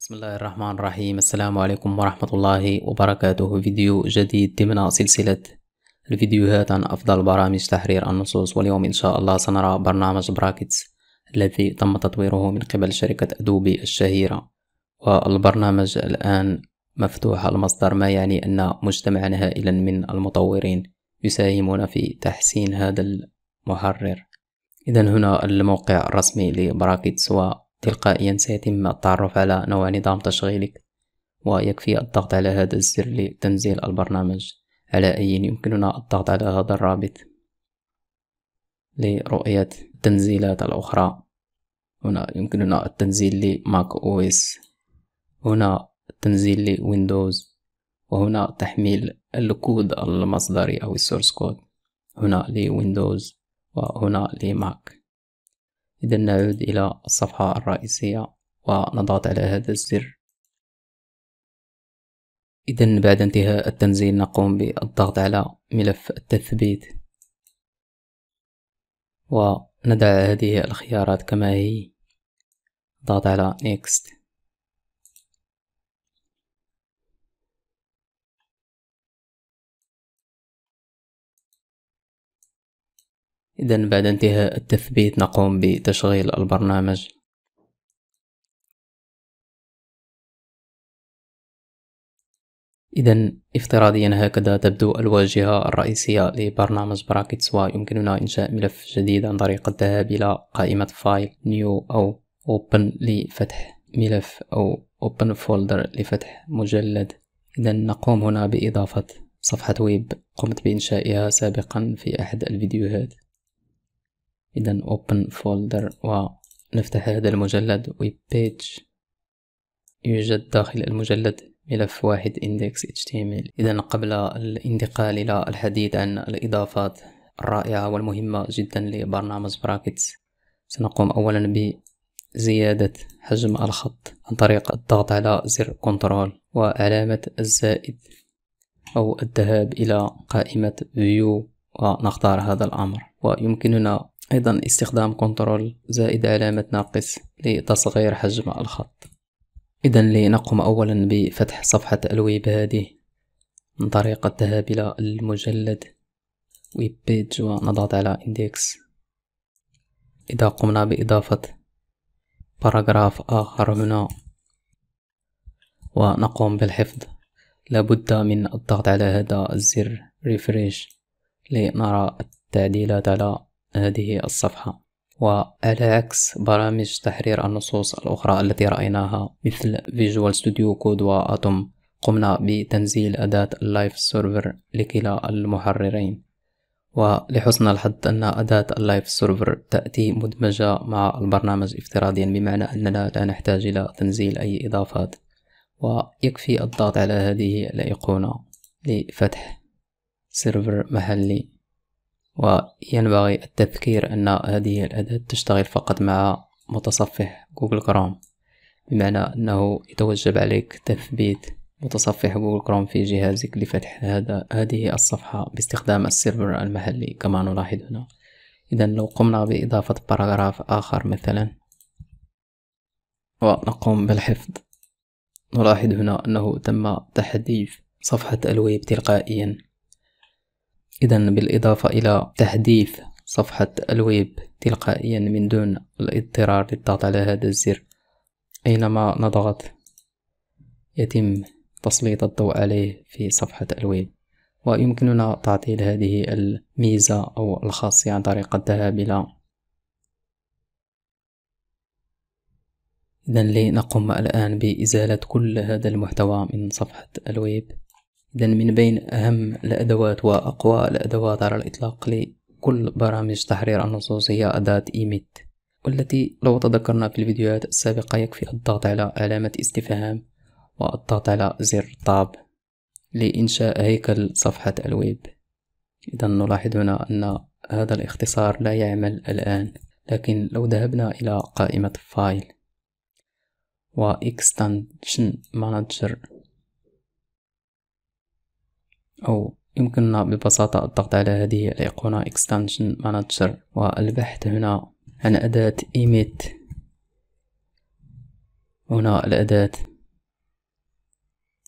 بسم الله الرحمن الرحيم السلام عليكم ورحمة الله وبركاته فيديو جديد ضمن سلسلة الفيديوهات عن أفضل برامج تحرير النصوص واليوم إن شاء الله سنرى برنامج براكتس الذي تم تطويره من قبل شركة أدوبي الشهيرة والبرنامج الآن مفتوح المصدر ما يعني أن مجتمعا هائلا من المطورين يساهمون في تحسين هذا المحرر إذا هنا الموقع الرسمي لبراكتس و تلقائيا سيتم التعرف على نوع نظام تشغيلك ويكفي الضغط على هذا الزر لتنزيل البرنامج على أي يمكننا الضغط على هذا الرابط لرؤية التنزيلات الأخرى هنا يمكننا التنزيل لماك أو إس هنا التنزيل لويندوز وهنا تحميل الكود المصدري أو السورس كود هنا لويندوز وهنا لماك إذا نعود إلى الصفحة الرئيسية ونضغط على هذا الزر إذا بعد انتهاء التنزيل نقوم بالضغط على ملف التثبيت وندع هذه الخيارات كما هي ضغط على Next إذا بعد انتهاء التثبيت نقوم بتشغيل البرنامج إذا افتراضيا هكذا تبدو الواجهة الرئيسية لبرنامج براكتس ويمكننا إنشاء ملف جديد عن طريق الذهاب إلى قائمة فايل نيو أو أوبن لفتح ملف أو أوبن فولدر لفتح مجلد إذا نقوم هنا بإضافة صفحة ويب قمت بإنشائها سابقا في أحد الفيديوهات اذا open folder ونفتح هذا المجلد web page يوجد داخل المجلد ملف واحد index html إذا قبل الانتقال إلى الحديث عن الإضافات الرائعة والمهمة جدا لبرنامج براكتس سنقوم أولا بزيادة حجم الخط عن طريق الضغط على زر كنترول وعلامة الزائد أو الذهاب إلى قائمة View ونختار هذا الأمر ويمكننا أيضا استخدام كنترول زائد علامة ناقص لتصغير حجم الخط إذا لنقوم أولا بفتح صفحة الويب هذه من طريق الذهاب إلى المجلد ويب بيج ونضغط على إندكس إذا قمنا بإضافة باراجراف آخر هنا ونقوم بالحفظ لابد من الضغط على هذا الزر ريفريش لنرى التعديلات على هذه الصفحة وعلى عكس برامج تحرير النصوص الأخرى التي رأيناها مثل Visual Studio Code وأتوم قمنا بتنزيل أداة اللايف سيرفر لكلا المحررين ولحسن الحظ أن أداة اللايف سيرفر تأتي مدمجة مع البرنامج افتراضيا بمعنى أننا لا نحتاج إلى تنزيل أي إضافات ويكفي الضغط على هذه الأيقونة لفتح سيرفر محلي وينبغي التذكير أن هذه الأداة تشتغل فقط مع متصفح جوجل كروم بمعنى أنه يتوجب عليك تثبيت متصفح جوجل كروم في جهازك لفتح هذا هذه الصفحة باستخدام السيرفر المحلي كما نلاحظ هنا إذا لو قمنا بإضافة باراغراف آخر مثلا ونقوم بالحفظ نلاحظ هنا أنه تم تحديث صفحة الويب تلقائيا إذا بالإضافة إلى تحديث صفحة الويب تلقائيا من دون الاضطرار للضغط على هذا الزر أينما نضغط يتم تسليط الضوء عليه في صفحة الويب ويمكننا تعطيل هذه الميزة أو الخاصية عن طريق الذهاب إلى إذا لنقوم الآن بإزالة كل هذا المحتوى من صفحة الويب إذا من بين أهم الأدوات وأقوى الأدوات على الإطلاق لكل برامج تحرير النصوص هي أداة إيميت والتي لو تذكرنا في الفيديوهات السابقة يكفي الضغط على علامة استفهام والضغط على زر طاب لإنشاء هيكل صفحة الويب إذا نلاحظ هنا أن هذا الاختصار لا يعمل الآن لكن لو ذهبنا إلى قائمة فايل و Extension Manager أو يمكننا ببساطة الضغط على هذه الأيقونة Extension Manager والبحث هنا عن أداة Emit هنا الأداة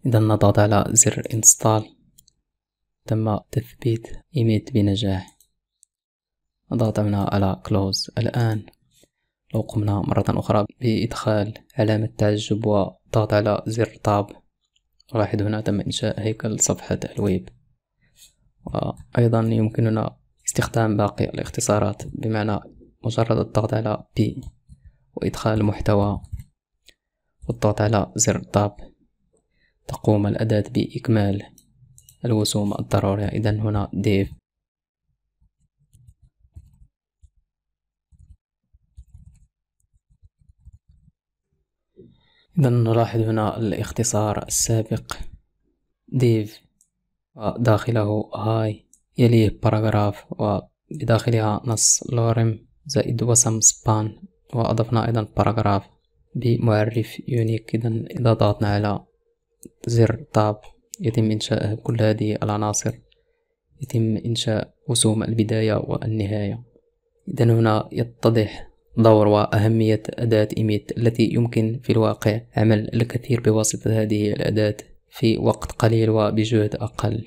إذا نضغط على زر Install تم تثبيت Emit بنجاح نضغط هنا على Close الآن لو قمنا مرة أخرى بإدخال علامة تعجب وضغط على زر Tab لاحظ هنا تم إنشاء هيكل صفحة الويب وأيضا يمكننا استخدام باقي الاختصارات بمعنى مجرد الضغط على P وإدخال محتوى والضغط على زر Tab تقوم الأداة بإكمال الوسوم الضرورية إذا هنا Dave إذا نلاحظ هنا الاختصار السابق ديف وداخله هاي يليه باراغراف وبداخلها نص لورم زائد وسم سبان وأضفنا أيضا باراغراف بمعرف يونيك إذا إذا ضغطنا على زر تاب يتم إنشاء كل هذه العناصر يتم إنشاء وسوم البداية والنهاية إذا هنا يتضح دور وأهمية أداة إيميت التي يمكن في الواقع عمل الكثير بواسطة هذه الأداة في وقت قليل وبجهد أقل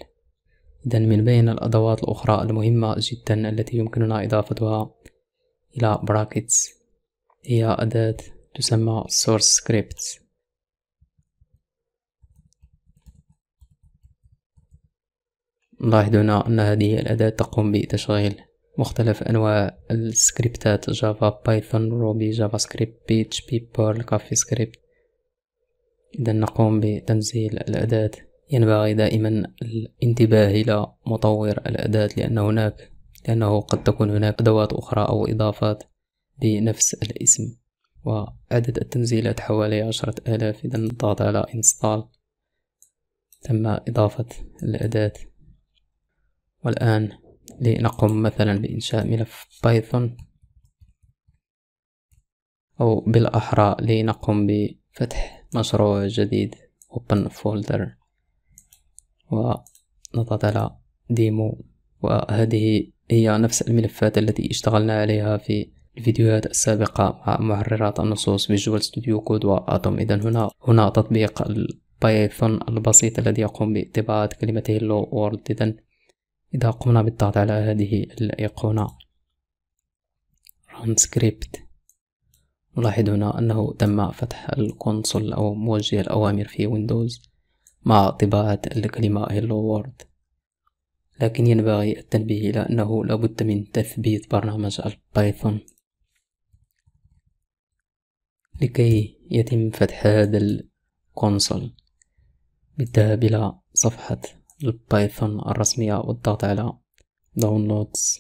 إذا من بين الأدوات الأخرى المهمة جدا التي يمكننا إضافتها إلى brackets هي أداة تسمى source script نلاحظ هنا أن هذه الأداة تقوم بتشغيل مختلف أنواع السكريبتات جافا بايثون روبي جافا سكريبت بي اتش بي بيرل كافي سكريبت إذا نقوم بتنزيل الأداة ينبغي دائما الانتباه إلى مطور الأداة لأن هناك لأنه قد تكون هناك أدوات أخرى أو إضافات بنفس الاسم وعدد التنزيلات حوالي عشرة آلاف إذا نضغط على انستال تم إضافة الأداة والآن لنقوم مثلا بإنشاء ملف بايثون أو بالأحرى لنقوم بفتح مشروع جديد open folder ونضغط على ديمو وهذه هي نفس الملفات التي اشتغلنا عليها في الفيديوهات السابقة مع محررات النصوص فيجوال ستوديو كود وأتوم إذا هنا هنا تطبيق البايثون البسيط الذي يقوم بطباعة كلمته اللو وورد إذا إذا قمنا بالضغط على هذه الأيقونة run script نلاحظ هنا أنه تم فتح الكونسول أو موجه الأوامر في ويندوز مع طباعة الكلمة Hello World لكن ينبغي التنبيه إلى أنه لابد من تثبيت برنامج البايثون لكي يتم فتح هذا الكونسول بالذهاب إلى صفحة البايثون الرسمية والضغط على داونلودز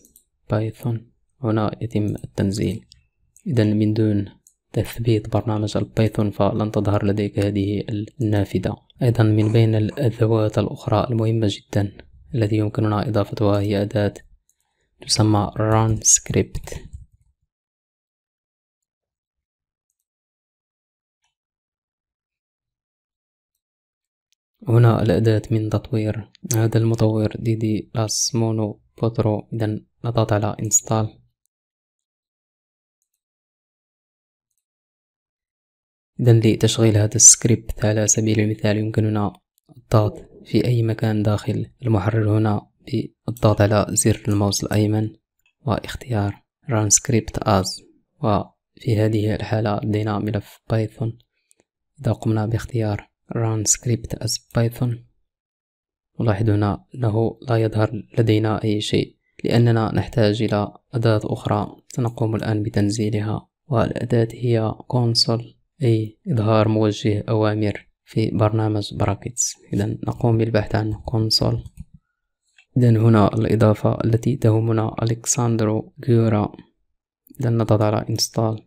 بايثون هنا يتم التنزيل إذا من دون تثبيت برنامج البايثون فلن تظهر لديك هذه النافذة أيضا من بين الأدوات الأخرى المهمة جدا التي يمكننا إضافتها هي أداة تسمى run script هنا الأداة من تطوير هذا المطور دي دي لاس مونو بوترو إذا نضغط على انستال إذا لتشغيل هذا السكريبت على سبيل المثال يمكننا الضغط في أي مكان داخل المحرر هنا بالضغط على زر الماوس الأيمن واختيار run script as وفي هذه الحالة لدينا ملف بايثون إذا قمنا باختيار run script as python نلاحظ هنا أنه لا يظهر لدينا أي شيء لأننا نحتاج إلى أداة أخرى سنقوم الآن بتنزيلها والأداة هي console أي إظهار موجه أوامر في برنامج براكتس إذا نقوم بالبحث عن console إذا هنا الإضافة التي تهمنا ألكساندرو جيورا إذا نضغط على install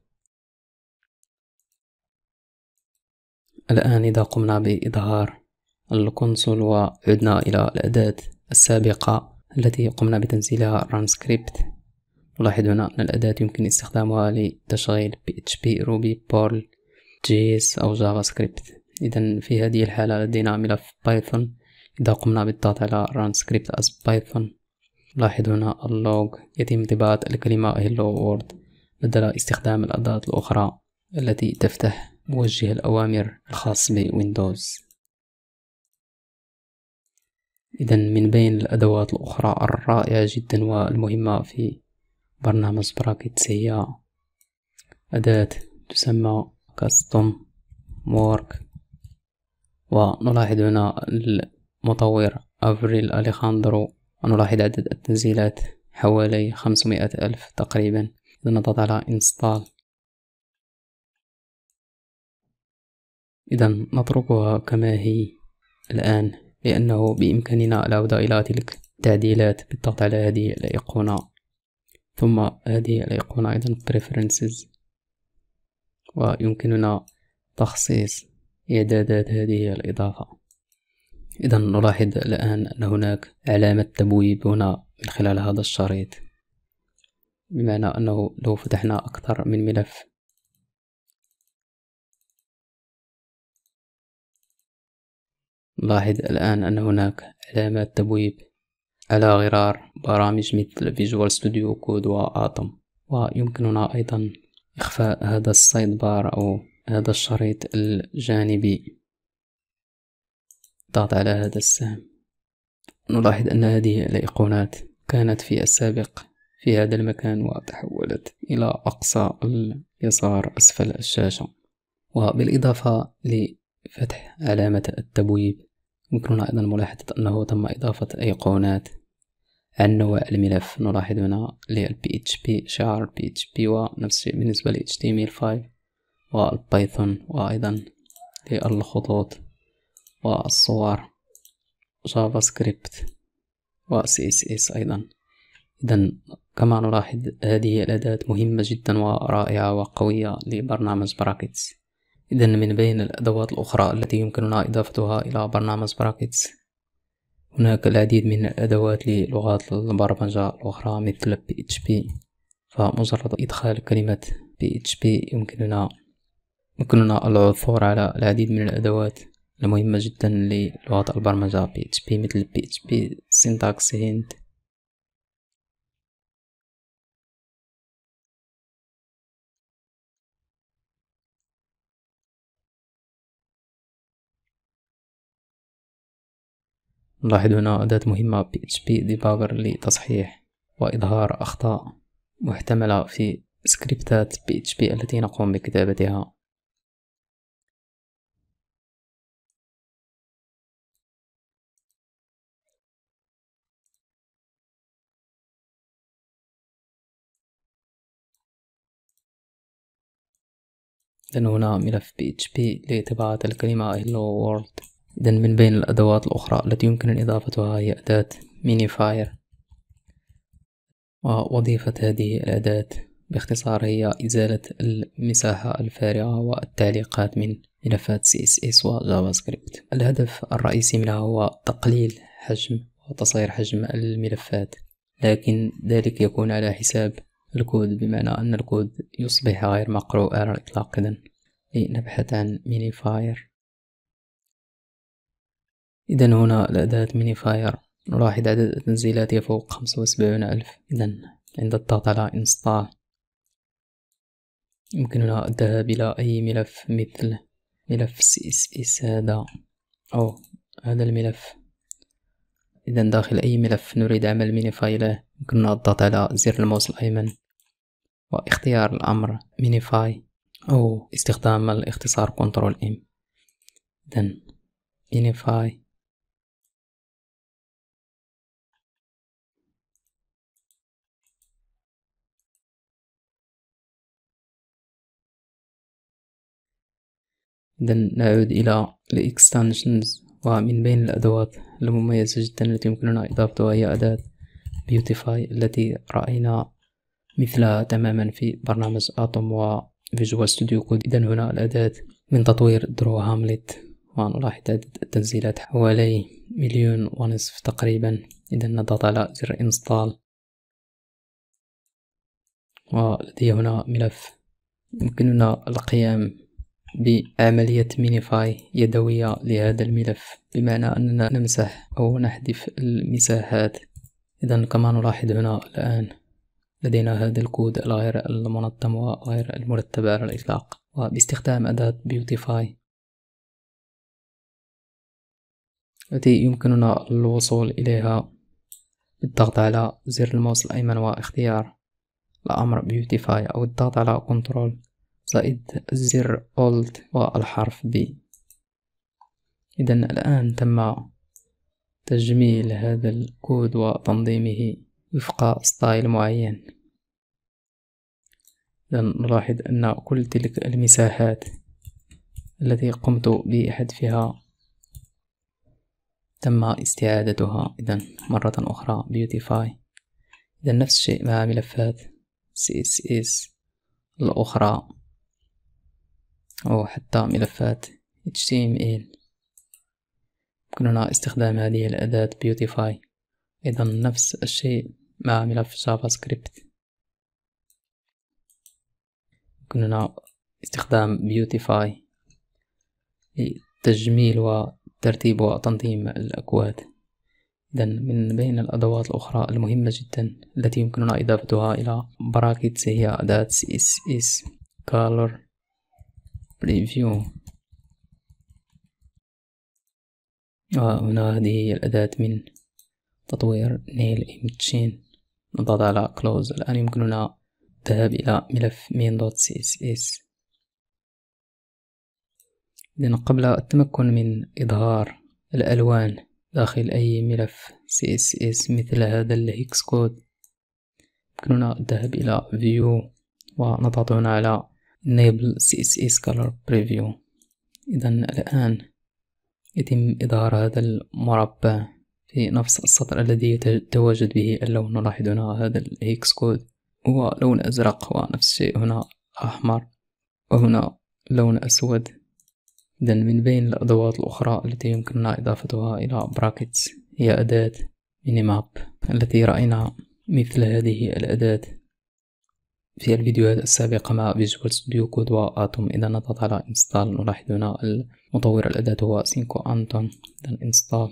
الآن إذا قمنا بإظهار القنصل وعدنا إلى الأداة السابقة التي قمنا بتنزيلها run script نلاحظ هنا أن الأداة يمكن استخدامها لتشغيل PHP, روبي بورل جيس أو جافا سكريبت إذا في هذه الحالة لدينا ملف بايثون إذا قمنا بالضغط على run script as بايثون نلاحظ هنا اللوج يتم طباعة الكلمة hello world بدل استخدام الأداة الأخرى التي تفتح موجه الأوامر الخاص بويندوز إذا من بين الأدوات الأخرى الرائعة جدا والمهمة في برنامج براكتس هي أداة تسمى custom work ونلاحظ هنا المطور أفريل أليخاندرو ونلاحظ عدد التنزيلات حوالي خمسمائة ألف تقريبا إذا نضغط على install إذا نتركها كما هي الآن لأنه بإمكاننا العودة إلى تلك التعديلات بالضغط على هذه الأيقونة ثم هذه الأيقونة أيضا preferences ويمكننا تخصيص إعدادات هذه الإضافة إذا نلاحظ الآن أن هناك علامة تبويب هنا من خلال هذا الشريط بمعنى أنه لو فتحنا أكثر من ملف نلاحظ الآن أن هناك علامات تبويب على غرار برامج مثل فيجوال ستوديو كود وآتم ويمكننا أيضا إخفاء هذا السايد بار أو هذا الشريط الجانبي ضغط على هذا السهم نلاحظ أن هذه الأيقونات كانت في السابق في هذا المكان وتحولت إلى أقصى اليسار أسفل الشاشة وبالإضافة لفتح علامة التبويب يمكننا أيضا ملاحظة أنه تم إضافة أيقونات عن نوع الملف نلاحظ هنا لل PHP شعار PHP ونفس الشيء بالنسبة لـ HTML5 والبايثون وأيضا للخطوط والصور جافا سكريبت و CSS أيضا إذا كما نلاحظ هذه الأداة مهمة جدا ورائعة وقوية لبرنامج براكتس إذا من بين الأدوات الأخرى التي يمكننا إضافتها إلى برنامج براكتس هناك العديد من الأدوات للغات البرمجة الأخرى مثل PHP فمجرد إدخال كلمة PHP يمكننا يمكننا العثور على العديد من الأدوات المهمة جدا للغة البرمجة PHP مثل PHP syntax hint نلاحظ هنا أداة مهمة PHP Debugger لتصحيح وإظهار أخطاء محتملة في سكريبتات PHP التي نقوم بكتابتها لأن هنا ملف PHP لطباعة الكلمة hello world إذا من بين الأدوات الأخرى التي يمكن إضافتها هي أداة فاير ووظيفة هذه الأداة باختصار هي إزالة المساحة الفارغة والتعليقات من ملفات CSS و JavaScript الهدف الرئيسي منها هو تقليل حجم وتصغير حجم الملفات لكن ذلك يكون على حساب الكود بمعنى أن الكود يصبح غير مقروء على الإطلاق إذن لنبحث عن فاير إذا هنا الأداة مينيفاير نلاحظ عدد التنزيلات يفوق خمسة وسبعون ألف إذا عند الضغط على إنستال يمكننا الذهاب إلى أي ملف مثل ملف إس هذا أو هذا الملف إذا داخل أي ملف نريد عمل مينيفاي له يمكننا الضغط على زر الموس الأيمن واختيار الأمر مينيفاي أو استخدام الاختصار كنترول إم إذا مينيفاي إذا نعود إلى الإكستنشنز ومن بين الأدوات المميزة جدا التي يمكننا إضافتها هي أداة بيوتيفاي التي رأينا مثلها تماما في برنامج أتوم و فيجوال ستوديو كود إذا هنا الأداة من تطوير درو هاملت ونلاحظ عدد التنزيلات حوالي مليون ونصف تقريبا إذا نضغط على زر انستال ولدي هنا ملف يمكننا القيام بعملية مينيفاي يدوية لهذا الملف بمعنى أننا نمسح أو نحذف المساحات إذا كما نلاحظ هنا الآن لدينا هذا الكود الغير المنظم وغير المرتب على الإطلاق وباستخدام أداة بيوتيفاي التي يمكننا الوصول إليها بالضغط على زر الماوس الأيمن واختيار الأمر بيوتيفاي أو الضغط على كنترول زائد زر Alt والحرف B إذا الآن تم تجميل هذا الكود وتنظيمه وفق ستايل معين إذا نلاحظ أن كل تلك المساحات التي قمت بحذفها تم استعادتها إذا مرة أخرى beautify إذا نفس الشيء مع ملفات css الأخرى أو حتى ملفات HTML يمكننا استخدام هذه الأداة beautify أيضا نفس الشيء مع ملف جافا سكريبت يمكننا استخدام beautify لتجميل وترتيب وتنظيم الأكواد إذا من بين الأدوات الأخرى المهمة جدا التي يمكننا إضافتها إلى براكتس هي أداة CSS color preview وهنا آه، هذه هي الأداة من تطوير نيل إيمتشين نضغط على كلوز الآن يمكننا الذهاب إلى ملف main.css إذن قبل التمكن من إظهار الألوان داخل أي ملف CSS مثل هذا الهيكس كود يمكننا الذهاب إلى View ونضغط هنا على enable css color preview اذا الان يتم إظهار هذا المربع في نفس السطر الذي يتواجد به اللون نلاحظ هنا هذا الهيكس كود هو لون أزرق ونفس الشيء هنا أحمر وهنا لون أسود إذا من بين الأدوات الأخرى التي يمكننا إضافتها إلى براكتس هي أداة مينيماب التي رأينا مثل هذه الأداة في الفيديوهات السابقة مع Visual Studio Code وأتوم إذا نضغط على Install نلاحظ هنا مطور الأداة هو سينكو أنتون إذا Install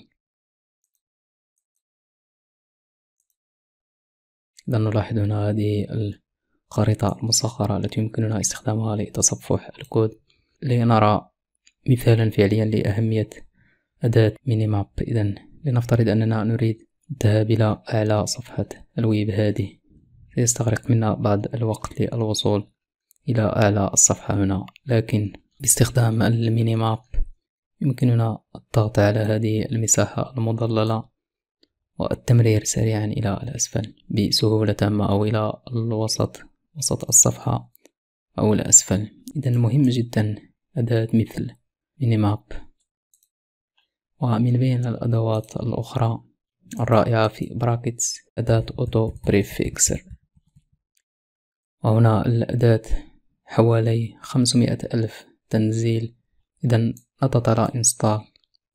إذا نلاحظ هنا هذه الخريطة المصغرة التي يمكننا استخدامها لتصفح الكود لنرى مثالا فعليا لأهمية أداة مينيماب إذا لنفترض أننا نريد الذهاب إلى أعلى صفحة الويب هذه يستغرق منا بعض الوقت للوصول إلى أعلى الصفحة هنا لكن باستخدام الميني ماب يمكننا الضغط على هذه المساحة المضللة والتمرير سريعا إلى الأسفل بسهولة تامة أو إلى الوسط وسط الصفحة أو الأسفل إذا مهم جدا أداة مثل ميني ماب ومن بين الأدوات الأخرى الرائعة في براكتس أداة أوتو بريفيكسر وهنا الأداة حوالي خمسمائة ألف تنزيل إذا نضغط انستال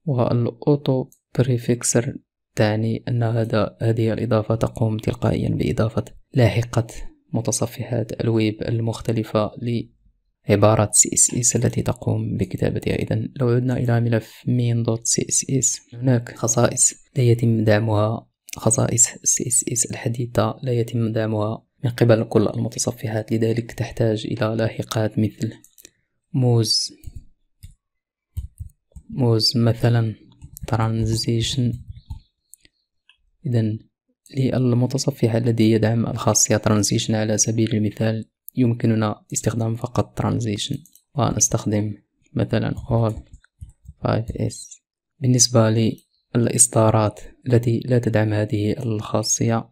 والأوتو بريفكسر تعني أن هذا هذه الإضافة تقوم تلقائيا بإضافة لاحقة متصفحات الويب المختلفة لعبارة CSS التي تقوم بكتابتها إذا لو عدنا إلى ملف main.css هناك خصائص لا يتم دعمها خصائص CSS الحديثة لا يتم دعمها من قبل كل المتصفحات لذلك تحتاج إلى لاحقات مثل موز موز مثلا ترانزيشن إذا للمتصفح الذي يدعم الخاصية ترانزيشن على سبيل المثال يمكننا استخدام فقط ترانزيشن ونستخدم مثلا all 5s بالنسبة للإصدارات التي لا تدعم هذه الخاصية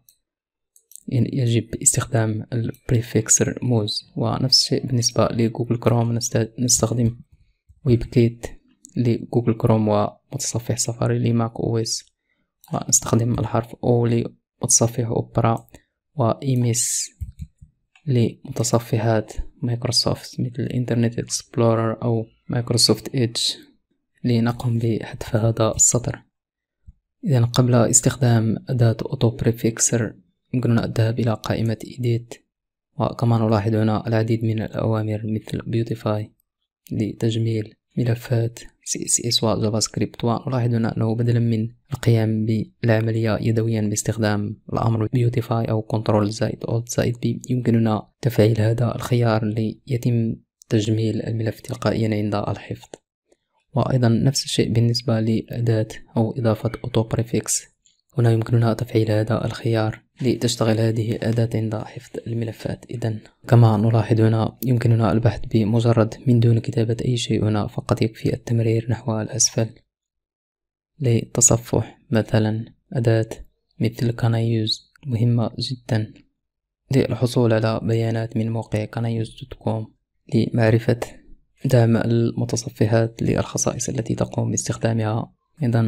يعني يجب استخدام البريفيكسر موز ونفس الشيء بالنسبة لجوجل كروم نستخدم ويبكيت لجوجل كروم ومتصفح سفاري لماك او اس ونستخدم الحرف او لمتصفح اوبرا وايميس لمتصفحات مايكروسوفت مثل انترنت اكسبلورر او مايكروسوفت ايدج لنقوم بحذف هذا السطر إذا قبل استخدام أداة أوتو بريفيكسر يمكننا الذهاب إلى قائمة إيديت وكما نلاحظ هنا العديد من الأوامر مثل بيوتيفاي لتجميل ملفات سي اس وجافا سكريبت ونلاحظ هنا أنه بدلا من القيام بالعملية يدويا باستخدام الأمر بيوتيفاي أو كنترول زائد اولت زائد بي يمكننا تفعيل هذا الخيار ليتم تجميل الملف تلقائيا عند الحفظ وأيضا نفس الشيء بالنسبة لأداة أو إضافة اوتو بريفيكس هنا يمكننا تفعيل هذا الخيار لتشتغل هذه الأداة عند حفظ الملفات إذا كما نلاحظ هنا يمكننا البحث بمجرد من دون كتابة أي شيء هنا فقط يكفي التمرير نحو الأسفل لتصفح مثلا أداة مثل كانايوز مهمة جدا للحصول على بيانات من موقع دوت كوم لمعرفة دعم المتصفحات للخصائص التي تقوم باستخدامها إذا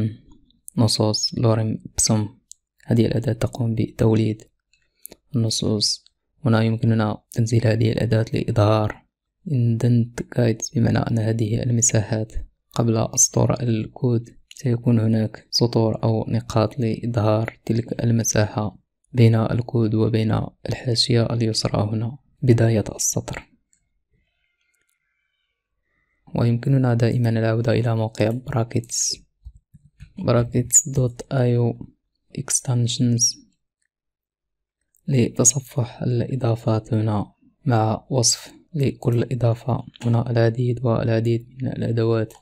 نصوص لورم بسم هذه الأداة تقوم بتوليد النصوص هنا يمكننا تنزيل هذه الأداة لإظهار indent guides بمعنى أن هذه المساحات قبل أسطر الكود سيكون هناك سطور أو نقاط لإظهار تلك المساحة بين الكود وبين الحاشية اليسرى هنا بداية السطر ويمكننا دائما العودة إلى موقع براكتس دوت ايو extensions لتصفح الإضافات هنا مع وصف لكل إضافة هنا العديد والعديد من الأدوات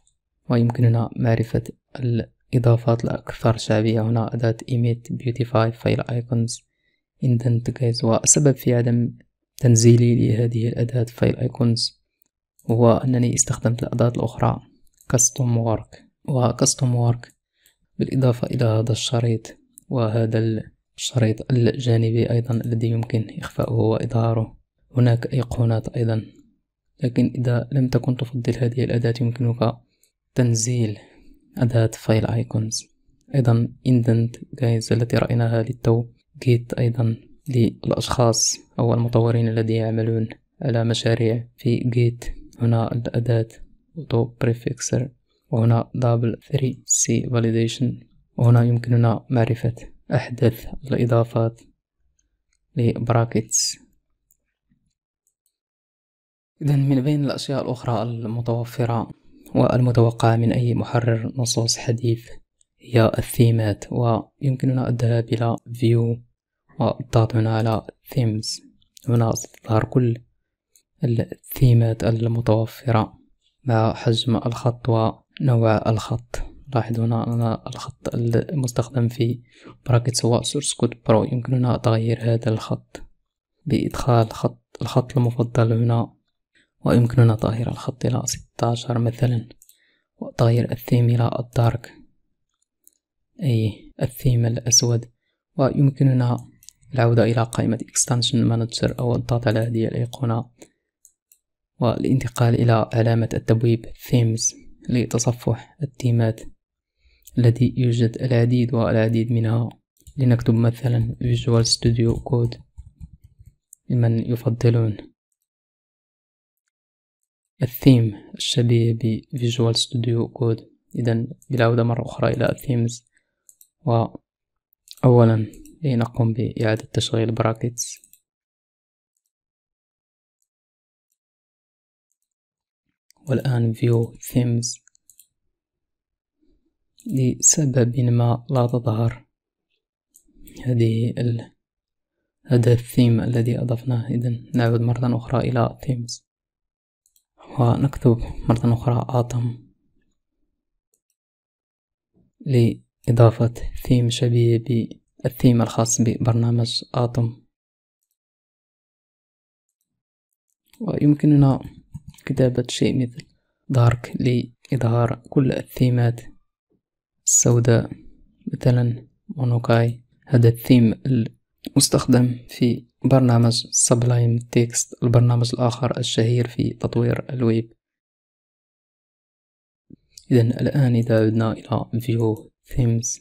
ويمكننا معرفة الإضافات الأكثر شعبية هنا أداة emit beautify file icons indent guys والسبب في عدم تنزيلي لهذه الأداة file icons هو أنني استخدمت الأداة الأخرى custom work و custom بالإضافة إلى هذا الشريط وهذا الشريط الجانبي أيضا الذي يمكن إخفاؤه وإظهاره هناك أيقونات أيضا لكن إذا لم تكن تفضل هذه الأداة يمكنك تنزيل أداة فايل ايكونز أيضا اندنت جايز التي رأيناها للتو جيت أيضا للأشخاص أو المطورين الذين يعملون على مشاريع في جيت هنا الأداة أوتو بريفيكسر وهنا دابل 3C validation وهنا يمكننا معرفة أحدث الإضافات لبراكتس إذا من بين الأشياء الأخرى المتوفرة والمتوقعة من أي محرر نصوص حديث هي الثيمات ويمكننا الذهاب إلى View والضغط هنا على Themes هنا ستظهر كل الثيمات المتوفرة مع حجم الخط نوع الخط لاحظوا هنا الخط المستخدم في براكت سواء سورس كود برو يمكننا تغيير هذا الخط بإدخال خط الخط المفضل هنا ويمكننا تغيير الخط إلى 16 مثلا وتغيير الثيم إلى الدارك أي الثيم الأسود ويمكننا العودة إلى قائمة إكستنشن مانجر أو الضغط على هذه الأيقونة والانتقال إلى علامة التبويب themes لتصفح التيمات التي يوجد العديد والعديد منها لنكتب مثلا Visual Studio Code لمن يفضلون الثيم الشبيه ب Visual Studio Code إذا بالعودة مرة أخرى إلى Themes وأولا لنقوم بإعادة تشغيل Brackets والآن View Themes لسبب ما لا تظهر هذه ال... هذا الثيم الذي أضفناه إذا نعود مرة أخرى إلى Themes ونكتب مرة أخرى Atom لإضافة ثيم شبيه بالثيم الخاص ببرنامج Atom ويمكننا كتابة شيء مثل دارك لإظهار كل الثيمات السوداء مثلا مونوكاي هذا الثيم المستخدم في برنامج سبلايم تيكست البرنامج الآخر الشهير في تطوير الويب إذا الآن إذا عدنا إلى فيو ثيمز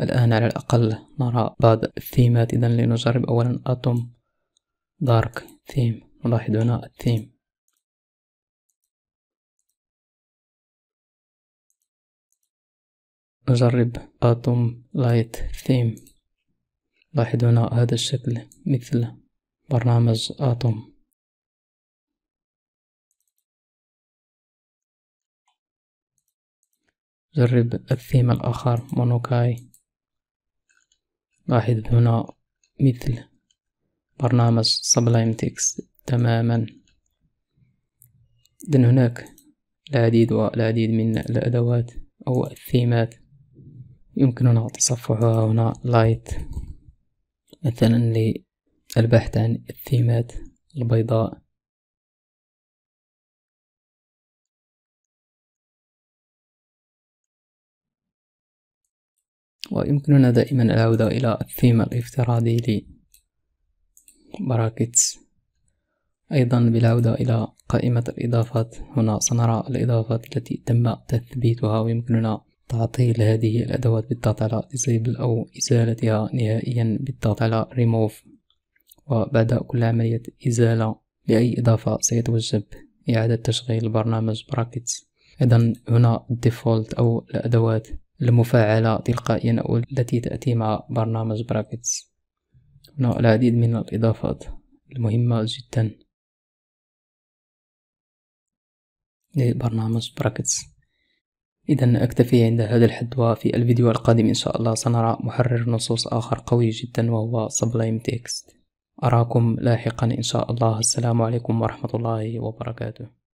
الآن على الأقل نرى بعض الثيمات إذا لنجرب أولا أتوم دارك ثيم نلاحظ هنا الثيم أجرب أتوم لايت ثيم لاحظ هنا هذا الشكل مثل برنامج أتوم جرب الثيم الآخر مونوكاي لاحظ هنا مثل برنامج سبلايم تكست تماما إذن هناك العديد والعديد من الأدوات أو الثيمات يمكننا تصفحها هنا لايت مثلا للبحث عن الثيمات البيضاء ويمكننا دائما العودة إلى الثيم الافتراضي لبراكتس أيضا بالعودة إلى قائمة الإضافات هنا سنرى الإضافات التي تم تثبيتها ويمكننا تعطيل هذه الأدوات بالضغط على Disable أو إزالتها نهائيا بالضغط على Remove وبعد كل عملية إزالة لأي إضافة سيتوجب إعادة تشغيل البرنامج براكتس أيضا هنا الديفولت أو الأدوات المفعلة تلقائيا أو التي تأتي مع برنامج براكتس هنا العديد من الإضافات المهمة جدا لبرنامج براكتس إذا أكتفي عند هذا الحد وفي الفيديو القادم إن شاء الله سنرى محرر نصوص آخر قوي جدا وهو Sublime Text أراكم لاحقا إن شاء الله السلام عليكم ورحمة الله وبركاته